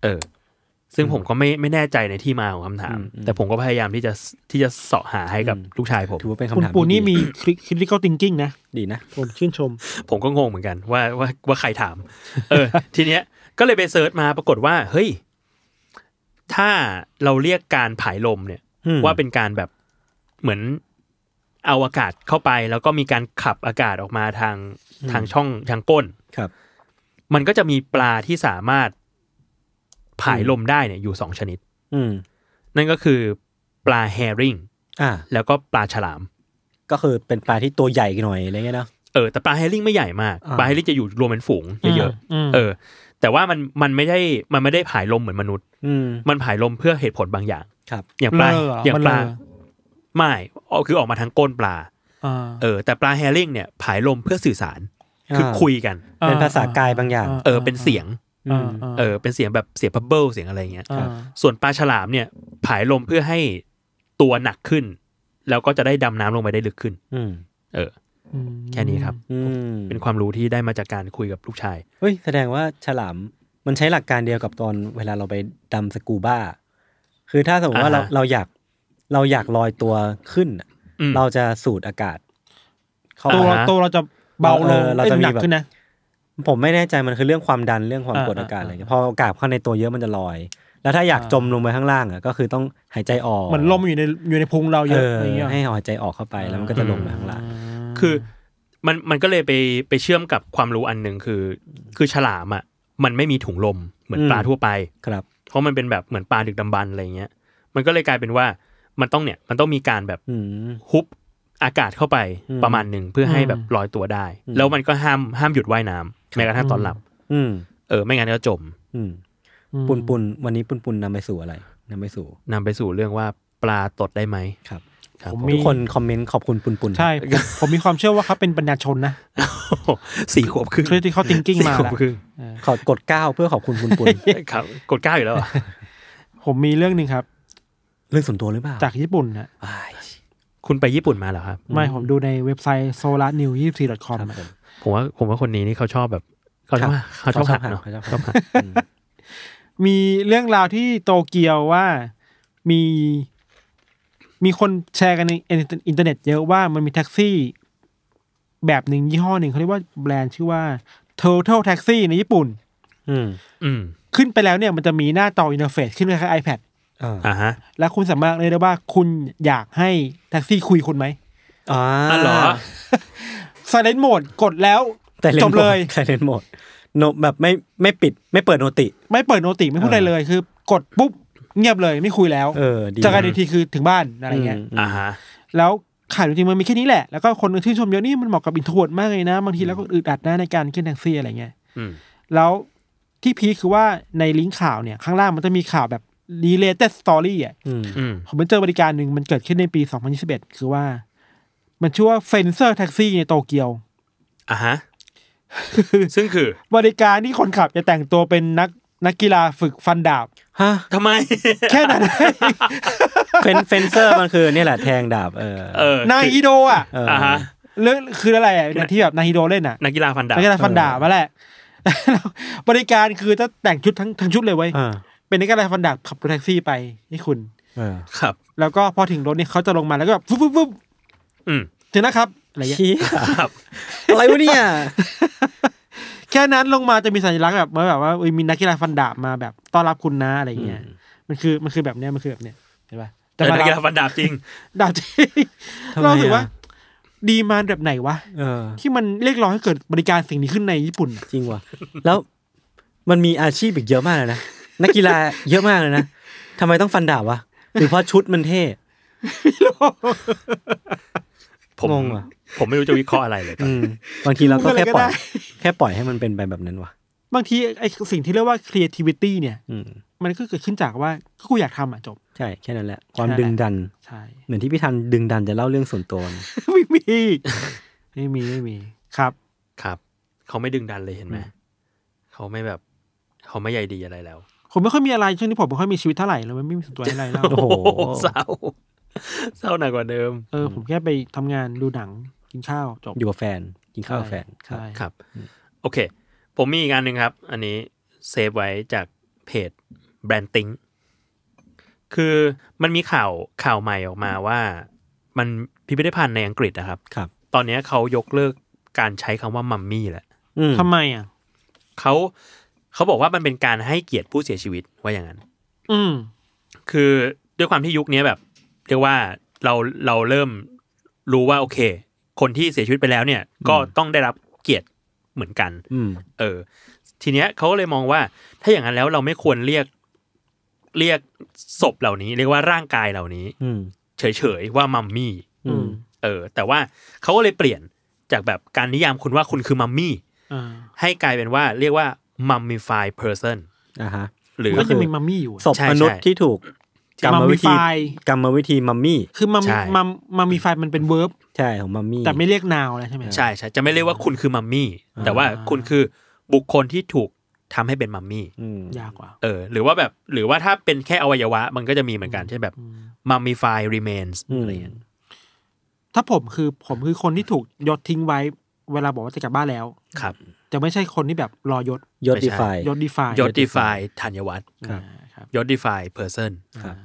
เออซึ่งผมก็ไม่ไม่แน่ใจในที่มาของคำถาม แต่ผมก็พยายามที่จะที่จะเสาะหาให้กับลูกชายผมถือว่าเป็นคำถามคุณปูนี่มีคิดที่เขาติงกิ้งนะ ดีนะ ผมชื่นชม ผมก็งงเหมือนกัน ว่าว่าว่าใครถาม เออทีเนี้ยก็เลยไปเซิร์ชมาปรากฏว่า เฮ้ย ถ้าเราเรียกการผายลมเนี่ยว่าเป็นการแบบเหมือน เอาอากาศเข้าไป แล้วก็มีการขับอากาศออกมาทางทางช่องทางก้นครับ มันก็จะมีปลาที่สามารถผายลมได้เนี่ยอยู่สองชนิดนั่นก็คือปลาแฮริงอ่าแล้วก็ปลาฉลาม ก็คือเป็นปลาที่ตัวใหญ่หน่อยอะไรเงี้ยเนาะเออแต่ปลาแฮริงไม่ใหญ่มากปลาแฮริงจะอยู่รวมเป็นฝูงเยอะๆเออแต่ว่ามันมันไม่ได้มันไม่ได้ผายลมเหมือนมนุษย์มันผายลมเพื่อเหตุผลบางอย่าง ครับอย่างปลาอย่างปลาไม่คือออกมาทางก้นปลาเออแต่ปลาแฮริงเนี่ยผายลมเพื่อสื่อสาร คือคุยกัน เป็นภาษากายบางอย่าง เออเป็นเสียงเออ เป็นเสียงแบบเสียงพับเบิลเสียงอะไรเงี้ยส่วนปลาฉลามเนี่ย ผายลมเพื่อให้ตัวหนักขึ้น แล้วก็จะได้ดำน้ำลงไปได้ลึกขึ้นเออ แค่นี้ครับ เป็นความรู้ที่ได้มาจากการคุยกับลูกชาย เฮ้ย แสดงว่าฉลามมันใช้หลักการเดียวกับตอน เวลาเราไปดำสกูบ้า คือถ้าสมมติว่าเราเราอยากเราอยากลอยตัวขึ้น เราจะสูดอากาศ ตัวตัวเราจะเบาลงเราจะมีแบบผมไม่แน่ใจมันคือเรื่องความดันเรื่องความกดอากาศอะไรเงี้ยพออากาศเข้าในตัวเยอะมันจะลอยแล้วถ้าอยากจมลงไปข้างล่างอ่ะก็คือต้องหายใจออกเหมือนลมอยู่ในอยู่ในพุงเราเยอะเงี้ยให้หายใจออกเข้าไปแล้วมันก็จะลงไปข้างล่างคือมันมันก็เลยไปไปเชื่อมกับความรู้อันหนึ่งคือ คือฉลามอ่ะมันไม่มีถุงลมเหมือนปลาทั่วไปครับ เพราะมันเป็นแบบเหมือนปลาดึกดำบันอะไรเงี้ยมันก็เลยกลายเป็นว่ามันต้องเนี่ยมันต้องมีการแบบฮุบอากาศเข้าไปประมาณหนึ่งเพื่อให้แบบลอยตัวได้ แล้วมันก็ห้ามห้ามหยุดว่ายน้ำแม้กระทั่งตอนหลับเออ ไม่งั้นก็จมปุนปุนวันนี้ปุนปุนนำไปสู่อะไรนำไปสู่นำไปสู่เรื่องว่าปลาตดได้ไหมครับผมมีคนคอมเมนต์ขอบคุณปุนปุนใช่ ผมมีความเชื่อว่าเขาเป็นปัญญาชนนะสี่ขวบครึ่งที่เขาติงกิ้งมาแล้วขอกดเก้าเพื่อขอบคุณปุนปุนครับ กดเก้าอยู่แล้วผมมีเรื่องหนึ่งครับ เรื่องส่วนตัวหรือเปล่า จากญี่ปุ่นนะคุณไปญี่ปุ่นมาเหรอครับ ไม่ผมดูในเว็บไซต์ solarnew24.com ผมว่าผมว่าคนนี้นี่เขาชอบแบบเขาชอบเขาชอบขัดเนาะชอบหัดมีเรื่องราวที่โตเกียวว่ามีมีคนแชร์กันในอินเทอร์เน็ตเยอะว่ามันมีแท็กซี่แบบหนึ่งยี่ห้อหนึ่งเขาเรียกว่าแบรนด์ชื่อว่า Total Taxi ในญี่ปุ่น อืม อืม ขึ้นไปแล้วเนี่ยมันจะมีหน้าต่ออินเทอร์เฟซขึ้นไปคล้ายไอแพดอ่าฮะ แล้ว คุณสามารถเลยได้ว่าคุณอยากให้แท็กซี่คุยคุณไหมอ๋อเหรอไซเลนโหมดกดแล้วจบเลยไซเลนโหมดโนแบบไม่ไม่ปิดไม่เปิดโนติ ไม่เปิดโนติไม่พูดอะไรเลยคือ กดปุ๊บเงียบเลยไม่คุยแล้วเออจากันทีคือถึงบ้านอะไรเงี้ยอ่าฮะแล้วขายจริงมันมีแค่นี้แหละ แล้วก็คนที่ชมเยอะนี่มันเหมาะกับอินทวดมากเลยนะบางทีแล้วก็อึดอัดนะในการขึ้นแท็กซี่อะไรเงี้ยแล้วที่พีคคือว่าในลิงก์ข่าวเนี่ย ข้างล่างมันจะมีข่าวแบบรีเลตสตอรี่อ่ะผมไปเจอบริการหนึ่งมันเกิดขึ้นในปี 2021คือว่ามันชื่อว่าเฟนเซอร์แท็กซี่ในโตเกียว อ่ะฮะ ซึ่งคือ บริการที่คนขับจะแต่งตัวเป็นนักนักกีฬาฝึกฟันดาบ ฮะทำไม แค่นั้นเฟนเฟนเซอร์มันคือนี่แหละแทงดาบ เออ นายฮิโด อ่ะอ่ะฮะเรื่องคืออะไรอ่ะที่แบบนายฮิโด เล่นอ่ะนักกีฬาฟันดาบนักกีฬาฟันดาบมาแหละบริการคือจะแต่งชุดทั้งทั้งชุดเลยไว้เป็นนักกีฬาฟันดาบขับรถแท็กซี่ไปนี่คุณครับ แล้วก็พอถึงรถเนี่ยเขาจะลงมาแล้วก็แบบฟึ๊บฟึ๊บถึงนะครับ อะไรเงี้ยครับอะไรวะเนี่ยแค่นั้นลงมาจะมีสัญลักษณ์แบบื่าแบบว่ามีนักกีฬาฟันดาบมาแบบต้อนรับคุณนะอะไรเงี้ย มันคือมันคือแบบเนี้ยมันคือแบบเนี้ยเห็นปะแต่นักกีฬาฟันดาบจริงดาบจริงเราถือว่าดีมาแบบไหนวะที่มันเรียกร้องให้เกิดบริการสิ่งนี้ขึ้นในญี่ปุ่น จริงวะแล้วมันมีอาชีพอีกเยอะมากเลยนะนักกีฬาเยอะมากเลยนะทำไมต้องฟันดาบวะหรือเพราะชุดมันเท่ผมงงอะผมไม่รู้จะวิเคราะห์อะไรเลยบางทีเราก็แค่ปล่อย แค่ปล่อยให้มันเป็นไปแบบนั้นวะบางทีไอสิ่งที่เรียกว่า creativity เนี่ย มันก็เกิดขึ้นจากว่าก็กูอยากทำอ่ะจบ ใช่ แค่นั้นแหละ ความดึงดัน ใช่ เหมือนที่พี่ทันดึงดันจะเล่าเรื่องส่วนตัว ไม่มี ไม่มี ไม่มี ครับ ครับ เขาไม่ดึงดันเลยเห็นไหม เขาไม่แบบเขาไม่ใหญ่ดีอะไรแล้ว ผมไม่ค่อยมีอะไรช่วงนี้ผมไม่ค่อยมีชีวิตเท่าไหร่แล้วไม่มีส่วนตัวอะไรแล้วโอ้โห เศร้าเศร้าหนักกว่าเดิม เออผมแค่ไปทำงานดูหนังกินข้าวจบ อยู่กับแฟน กินข้าวแฟนครับครับ โอเค ผมมีอีกอันหนึ่งครับ อันนี้ เซฟไว้จาก เพจแบรนด์ติ้งคือมันมีข่าวข่าวใหม่ออกมาว่า มันพิพิธภัณฑ์ในอังกฤษนะครับ ครับ ตอนนี้เขายกเลิกการใช้คำว่ามัมมี่แหละทำไมอ่ะเขาเขาบอกว่ามันเป็นการให้เกียรติผู้เสียชีวิตว่าอย่างนั้น อืม คือด้วยความที่ยุคนี้แบบเรียกว่าเราเราเริ่มรู้ว่าโอเค คนที่เสียชีวิตไปแล้วเนี่ย ก็ต้องได้รับเกียรติเหมือนกันเออ ทีเนี้ยเขาเลยมองว่า ถ้าอย่างนั้นแล้วเราไม่ควรเรียกเรียกศพเหล่านี้ เรียกว่าร่างกายเหล่านี้เฉยๆว่ามัมมี่เออ แต่ว่าเขาก็เลยเปลี่ยนจากแบบการนิยามคุณว่าคุณคือมัมมี่ให้กลายเป็นว่าเรียกว่ามัมมี่ไฟเพอร์เซนหรือก็ยังมีมัมมี่อยู่ศพมนุษย์ที่ถูกกรรมวิธีกรรมวิธีมัมมี่คือมัมมัมมัมมี่ไฟมันเป็นเวิร์บใช่ของมัมมี่แต่ไม่เรียกนาวแล้วใช่ไหมใช่ใช่จะไม่เรียกว่าคุณคือมัมมี่แต่ว่าคุณคือบุคคลที่ถูกทำให้เป็นมัมมี่ยากกว่า เออ หรือว่าแบบ หรือว่าถ้าเป็นแค่อวัยวะ มันก็จะมีเหมือนกันเช่นแบบมัมมี่ไฟรีเมนส์อะไรอย่างนี้ถ้าผมคือผมคือคนที่ถูกยศทิ้งไว้ เวลาบอกว่าจะกลับบ้านแล้ว ครับจะไม่ใช่คนที่แบบรอยศยศดีไฟยศดีไฟยศดีไฟธัญวัฒน์ยศดีไฟเพอร์เซนครับ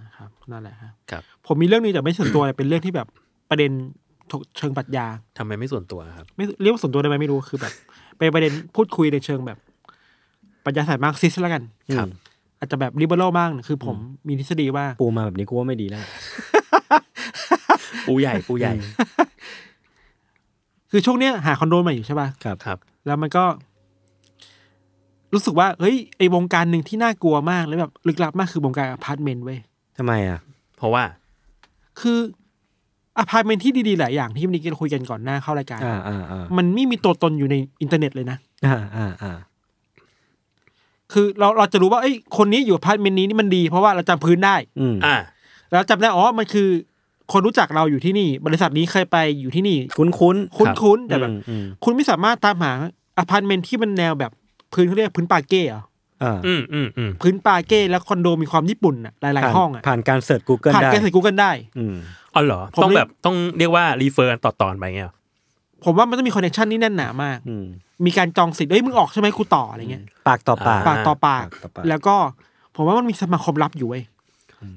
นั่นแหละครับผมมีเรื่องนี้แต่ไม่ส่วนตัวเป็นเรื่องที่แบบประเด็นเชิงปรัชญา ทำไมไม่ส่วนตัวครับไม่เรียกว่าส่วนตัวได้ไหมไม่รู้คือแบบเป็นประเด็นพูดคุยในเชิงแบบปรัชญาศาสตร์มาร์กซิสแล้วกัน ครับ อาจจะแบบริเบิรโลบ้างคือ ผมมีทฤษฎีว่าปูมาแบบนี้กูว่าไม่ดีแล้วปูใหญ่ปูใหญ่คือช่วงเนี้ย หาคอนโดใหม่อยู่ใช่ป่ะครับครับแล้วมันก็ รู้สึกว่าเฮ้ยไอวงการหนึ่งที่น่ากลัวมากแล้วแบบ ลึกลับ มากคือวงการอพาร์ตเมนต์เว้ยทำไมอ่ะ เพราะว่าคือ อพาร์ตเมนต์ที่ดีๆ หลายอย่าง ที่มันกันคุยกันก่อนหน้าเข้ารายการมันไม่มีตัวตนอยู่ในอินเทอร์เน็ตเลยนะอ่าอ่าอ่าคือเราเราจะรู้ว่าไอ้คนนี้อยู่อพาร์ตเมนต์นี้นี่มันดี เพราะว่าเราจำพื้นได้อ่าเราจำได้อ๋อมันคือ คนรู้จักเราอยู่ที่นี่บริษัทนี้เคยไปอยู่ที่นี่คุ้นคุ้นคุ้นคุ้นแต่แบบคุณไม่สามารถตามหาอพาร์ตเมนต์ที่มันแนวแบบพื้นเขาเรียกพื้นปาเก้เหรออืมอืมอืมพื้นปาเก้และคอนโดมีความญี่ปุ่นอ่ะหลายๆ ห้องอ่ะผ่านการเสิร์ช Google ได้ผ่านการเสิร์ช Google ได้อ๋อเหรอต้องแบบต้องเรียกว่ารีเฟอร์กันต่อตอนไปเงี้ยผมว่ามันต้องมีคอนเนคชันนี่แน่นหนามากมีการจองสิทธิ์เอ้ย มึงออกใช่ไหมกูต่ออะไรเงี้ยปากต่อปากปากต่อปากแล้วก็ผมว่ามันมีสมาคมลับอยู่เว้ย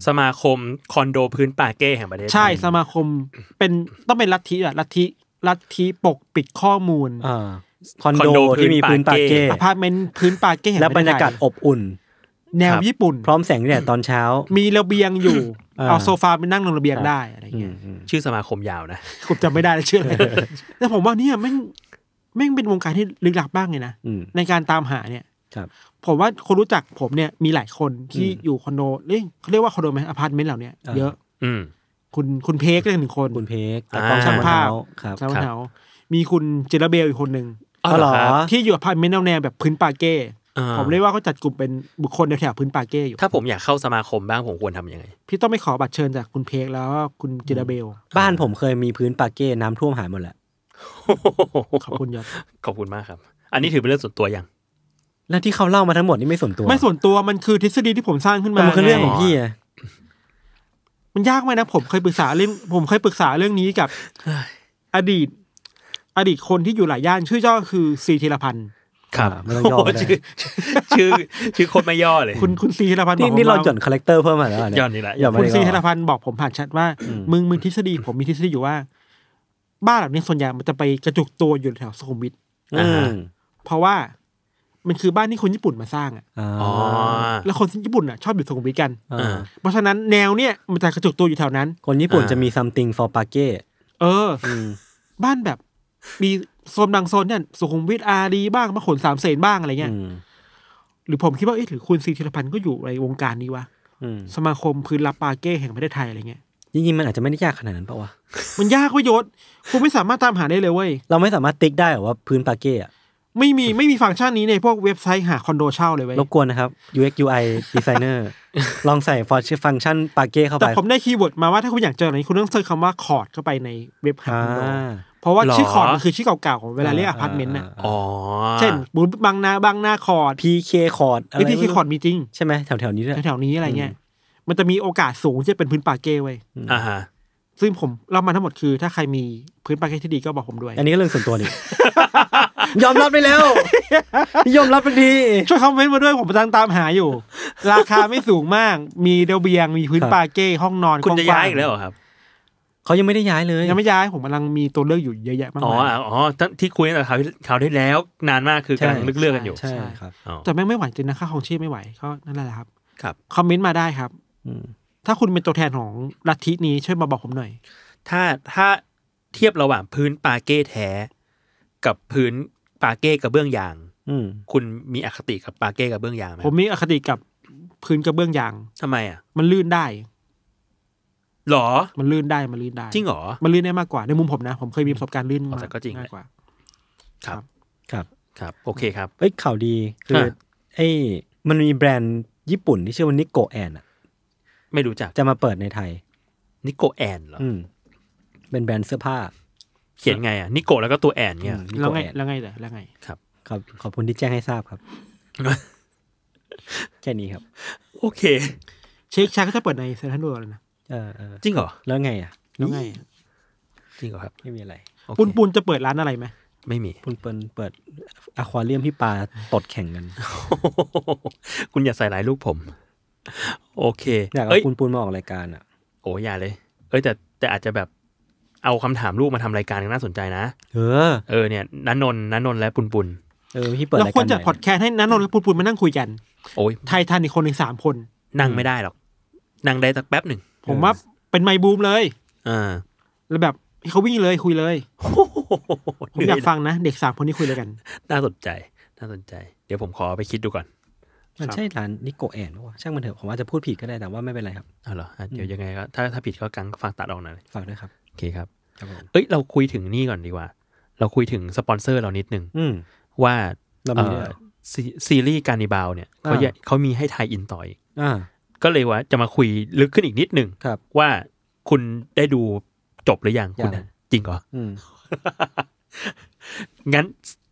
สมาคมคอนโดพื้นปาเก้แห่งประเทศใช่สมาคมเป็นต้องเป็นลัทธิอะลัทธิลัทธิปกปิดข้อมูลคอนโดที่มีพื้นปาเก้อพาร์ตเมนต์พื้นปาเก้แล้วบรรยากาศอบอุ่น แนวญี่ปุ่นพร้อมแสงแดดตอนเช้า มีระเบียงอยู่เอาโซฟาไปนั่งลงระเบียงได้อะไรเงี้ยชื่อสมาคมยาวนะผมจำไม่ได้แล้วชื่ออะไรแต่ผมว่านี่ยแม่งแม่งเป็นวงการที่ลึกลับบ้างเลยนะในการตามหาเนี่ย ครับ ผมว่าคนรู้จักผมเนี่ยมีหลายคนที่อยู่คอนโดเรียกเขาเรียกว่าคอนโดไหมอพาร์ตเมนต์เหล่านี้เยอะอืคุณคุณเพกเรียกหนึ่งคนคุณเพกแต่กองช่างภาพช่างเทามีคุณเจรเบลอีกคนหนึ่งอ๋อเหรอที่อยู่ภพายในแนวแนวแบบพื้นปาเก้ผมเรียกว่าเขาจัดกลุ่มเป็นบุคคลแถวพื้นปาเก้อยู่ถ้าผมอยากเข้าสมาคมบ้างผมควรทำยังไง พี่ต้องไม่ขอบัตรเชิญจากคุณเพกแล้วคุณจิราเบล บ้านผมเคยมีพื้นปาเก้น้ำท่วมหายหมดแหละขอบคุณยศขอบคุณมากครับ อันนี้ถือเป็นเรื่องส่วนตัวยังแล้วที่เขาเล่ามาทั้งหมดนี่ไม่ส่วนตัว ไม่ส่วนตัวมันคือทฤษฎีที่ผมสร้างขึ้นมามันคือเรื่องของพี่อะมันยากไหมนะ ผมเคยปรึกษาเรื่องผมเคยปรึกษาเรื่องนี้กับอดีตอดีตคนที่อยู่หลายย่านชื่อย่อคือซีธีรพันธ์ครับไม่ต้องย่อเลยชื่อชื่อคนไม่ย่อเลย คุณคุณซีธรพันธ์บอกนี่เราหย่อนคาแรคเตอร์เพิ่มมาแล้วเนี่ยหย่อนนี่แหละคุณซีธรพันธ์บอกผมผ่านชัดว่า มึงมึงทฤษฎีผมมีทฤษฎีอยู่ว่า บ้านหลังนี้ส่วนใหญ่มันจะไปกระจุกตัวอยู่แถวสุขุมวิทเพราะว่า มันคือบ้านที่คนญี่ปุ่นมาสร้างอ่ะแล้วคนญี่ปุ่นอ่ะชอบอยู่สุขุมวิทกันเพราะฉะนั้นแนวเนี้ยมันจะกระจุกตัวอยู่แถวนั้น คนญี่ปุ่นจะมี something for p a r e เออบ้านแบบมีโซนบางโซนเนี่ยสุขุมวิทอารีบ้างมาขนสามเสนบ้างอะไรเงี้ยหรือผมคิดว่าเอ๊ะหรือคุณซีธีรพันธ์ก็อยู่ในวงการนี้วะสมาคมพื้นลาปาเก้แห่งประเทศไทยอะไรเงี้ยจริงๆ มันอาจจะไม่ได้ยากขนาดนั้นปะวะมันยากวิโยศคุณไม่สามารถตามหาได้เลยเว้ยเราไม่สามารถติ๊กได้หรอว่าพื้นปาเก้อะไม่มี ไม่มีฟังก์ชันนี้ในพวกเว็บไซต์หาคอนโดเช่าเลยเว้ยรบกวนนะครับ UX UI designer ลองใส่ฟอร์ชฟังก์ชันปาเก้เข้าไปแต่ผมได้คีย์เวิร์ดมาว่าถ้าคุณอยากเจออะไรคุณต้องเซิร์ชคำว่าคอร์ดเข้าไปในเว็บหาคอนโดเพราะว่าชื่อคอร์ดมันคือชื่อเก่าๆของเวลาเรียกอพาร์ตเมนต์น่ะอ๋อเช่นบุญบางนาบางนาคอร์ดพีเคคอร์ดไอพีเคคอร์ดมีจริงใช่ไหมแถวๆนี้แถวๆนี้อะไรเงี้ยมันจะมีโอกาสสูงที่จะเป็นพื้นป่าเก้ไว้อ่าซึ่งผมเล่ามาทั้งหมดคือถ้าใครมีพื้นป่าเก้ที่ดีก็บอกผมด้วย อันนี้ก็เรื่องส่วนตัวนี่ยอมรับไปแล้วยอมรับไปดี ช่วยคอมเมนต์มาด้วยผมกำลังตามหาอยู่ ราคาไม่สูงมาก มีเดลเบียงมีพื้นปาเก้ห้องนอนคุณจะย้ายอีกแล้วครับเขายังไม่ได้ย้ายเลย ยังไม่ย้ายผมกำลังมีตัวเลือกอยู่เยอะแยะมากอ๋ออ๋อที่คุยแต่เขาเขาได้แล้วนานมากคือกังเลือกเลือกกันอยู่ ใช่ ครับ แต่แม่งไม่ไหวจริงนะค่าของชีพไม่ไหวก็นั่นแหละครับครับคอมเมนต์มาได้ครับถ้าคุณเป็นตัวแทนของลัทธินี้ช่วยมาบอกผมหน่อย ถ้าถ้าเทียบระหว่างพื้นปาเก้แท้กับพื้นปาเก้กับเบื้องยาง อืคุณมีอคติกับปาเก้กับเบื้องยางไหมผมมีอคติกับพื้นกระเบื้องยางทำไมอ่ะมันลื่นได้หรอ มันลื่นได้มันลื่นได้ จริงหรอ มันลื่นได้มากกว่าในมุมผมนะ ผมเคยมีประสบการณ์ลื่นมากก็จริงมากกว่า ครับ ครับ ครับ โอเคครับ เอ้ข่าวดี คือไอ้ มันมีแบรนด์ญี่ปุ่นที่ชื่อว่านิโกแอนอะ ไม่รู้จัก จะมาเปิดในไทย นิโกแอนเหรอเป็นแบรนด์เสื้อผ้า เขียนไง อ่ะนิโกแล้วก็ตัวแอนเนี่ยแล้วไงแล้วไงแต่แล้วไง ครับ ขอบขอบคุณที่แจ้งให้ทราบครับ แค่นี้ครับ โอเค เช็คชาก็จะเปิดในเซนทรัลเวิลดนะจริงเหรอแล้วไงอ่ะแล้วไงจริงเหรอครับไม่มีอะไรปุนปุนจะเปิดร้านอะไรไหมไม่มี ปุนปุนเปิดอะควาเรียมที่ปลาตดแข่งกันคุณอย่าใส่หลายลูกผม โอเคอยากเอาปุนปุนมาออกรายการอ่ะโอ้ยอย่าเลย เอ้ยแต่แต่อาจจะแบบเอาคำถามลูก มาทำรายการน่าสนใจนะ เออเออเนี่ยนันนนนันนนและปุนปุนเออพี่เปิดเราควรจะพอดแคสต์ให้นันนนและปุนปุนมานั่งคุยกันโอ้ยไทยทันอีกคนหนึ่งสามคน นั่งไม่ได้หรอก นั่งได้สักแป๊บหนึ่งผมว่าเป็นไมบูมเลยอ่าแล้วแบบเขาวิ่งเลยคุยเลย ผมอยากฟังนะ เด็กสามคนนี้คุยเลยกัน น่าสนใจ น่าสนใจ เดี๋ยวผมขอไปคิดดูก่อน มันใช่ร้านนิโกแอนวะช่างมันเถอะ ผมว่าจะพูดผิดก็ได้ แต่ว่าไม่เป็นไรครับอาอเหรอ เดี๋ยวยังไงก็ถ้าถ้าผิดก็กังฝากตัดออกหน่อยฝากด้วยครับ โอเคครับเอ้ยเราคุยถึงนี่ก่อนดีกว่า เราคุยถึงสปอนเซอร์เรานิดนึงว่าซีรีส์การนิบาลเนี่ยเขาเขามีให้ไทยอินต่อยอ่าก็เลยว่าจะมาคุยลึกขึ้นอีกนิดหนึ่งว่าคุณได้ดูจบหรือยังคุณจริงเหรองั้น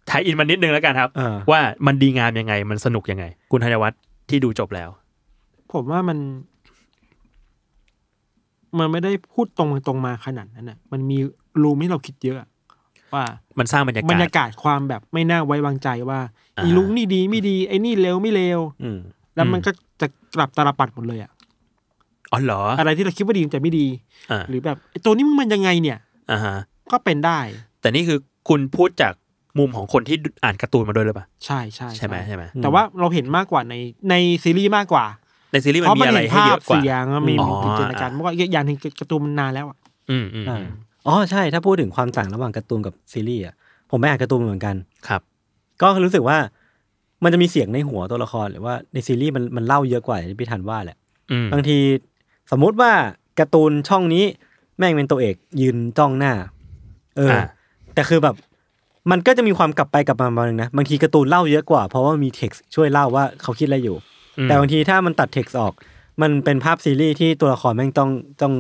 ไทยอินมานิดนึงแล้วกันครับ ว่ามันดีงามยังไง มันสนุกยังไง คุณธัญวัฒน์ที่ดูจบแล้ว ผมว่ามันมัน ไม่ได้พูดตรงตรงมาขนาดนั้นนะมันมีรูมให้เราคิดเยอะว่ามันสร้างบรรยากาศบรรยากาศความแบบไม่น่าไว้วางใจว่า อีลุงนี่ดี ไม่ดีไอ้นี่เลวไม่เลวแล้วมันก็จะกลับตาลปัดหมดเลยอะอ๋อเหรออะไรที่เราคิดว่าดีแต่ไม่ดีหรือแบบไอ้ตัวนี้มึงมันยังไงเนี่ยอ่าฮะก็เป็นได้ แต่นี่คือคุณพูดจากมุมของคนที่อ่านการ์ตูนมาด้วยหรือเปล่าใช่ใช่ใช่ไหมใช่ไหมแต่ว่าเราเห็นมากกว่าในในซีรีส์มากกว่า ในซีรีส์มัน มีอะไรหให้าเยอะกว่าเสียงมันมีอจินตนาการมาะกว่าอย่างหนึ่งการ์ตูนมันนานแล้วอะอืมอืมอ๋อใช่ ถ้าพูดถึงความต่างระหว่างการ์ตูนกับซีรีส์อ่ะผมไม่อ่านการ์ตูนเหมือนกันครับ ก็รู้สึกว่ามันจะมีเสียงในหัวตัวละครหรือว่าในซีรีส์มันมันเล่าเยอะกว่าที่พี่ทันว่าแหละ บางทีสมมุติว่าการ์ตูนช่องนี้แม่งเป็นตัวเอกยืนจ้องหน้า เออแต่คือแบบมันก็จะมีความกลับไปกลับมาบางนะบางทีการ์ตูนเล่าเยอะกว่าเพราะว่ามีเท็กซ์ช่วยเล่าว่าเขาคิดอะไรอยู่ แต่บางทีถ้ามันตัดเท็กซ์ออกมันเป็นภาพซีรีส์ที่ตัวละครแม่งต้องต้อง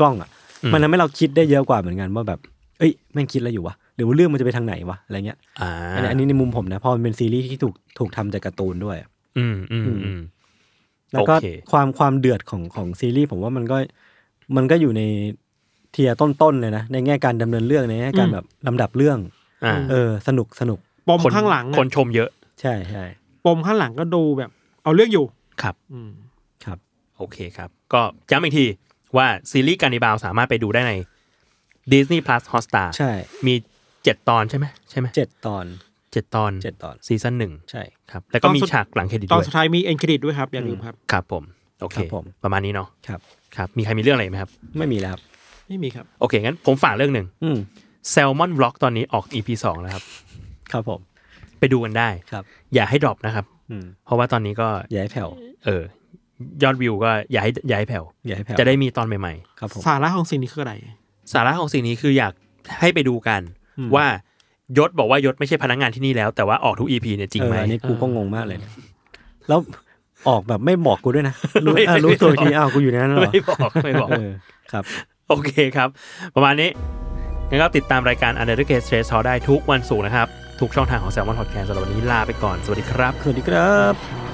กล้องอ่ะ มันทำให้เราคิดได้เยอะกว่าเหมือนกัน ว่าแบบเอ้ยแม่งคิดอะไรอยู่วะหรือว่าเรื่องมันจะไปทางไหนวะอะไรเงี้ยอันนี้ในมุมผมนะพอมันเป็นซีรีส์ที่ถูกถูกทำจากการ์ตูนด้วย อืมอืมแล้วก็ความความเดือดของของซีรีส์ผมว่ามันก็ มันก็อยู่ในเทียต้นๆเลยนะในแง่การดำเนินเรื่องในแง่การแบบลำดับเรื่องเออ สนุกสนุก ปมข้างหลังคนชมเยอะใช่ใช่ปมข้างหลังก็ดูแบบ เอาเรื่องอยู่ครับ อืม ครับ โอเคครับ ก็ย้ำอีกที ว่าซีรีส์การดิบาวสามารถไปดูได้ใน Disney Plus Hotstar ใช่มีเจ็ดตอนใช่ไหมใช่ไหมเจ็ดตอนเจ็ดตอนเจ็ดตอนซีซั่นหนึ่งใช่ครับ แล้วก็มีฉากหลังเครดิตตอนสุดท้ายมีเอ็นเครดิตด้วยครับอย่าลืมครับ ครับผม โอเคประมาณนี้เนาะครับ ครับ มีใครมีเรื่องอะไรไหมครับ ไม่มีแล้วครับ ไม่มีครับโอเคงั้นผมฝากเรื่องหนึ่งแซลมอนบล็อกตอนนี้ออก EP สองแล้วครับ ครับผมไปดูกันได้ครับ อย่าให้ดรอปนะครับเพราะว่าตอนนี้ก็อย่าให้แผ่วเออ ยอดวิวก็อย่าให้อย่าให้แผ่วอย่าให้แผ่วจะได้มีตอนใหม่ๆครับผมสาระของสิ่งนี้คืออะไร สาระของสิ่งนี้คืออยากให้ไปดูกันว่ายศบอกว่ายศไม่ใช่พนักงานที่นี่แล้ว แต่ว่าออกทุกอีพีเนี่ยจริงไหมอันนี้กูก็งงมากเลย แล้วออกแบบไม่บอกกูด้วยนะ รู้รู้ตัวทีอ้าวกูอยู่ในนั้นหรอไม่บอกไม่บอกครับ โอเคครับ ประมาณนี้งั้นก็ติดตามรายการ Under the Case Trace t ได้ทุกวันศุกร์นะครับ ทุกช่องทางของซลมอน n อ o แคสต์สำหรับวันนี้ลาไปก่อนสวัสดีครับสวัสดีครับ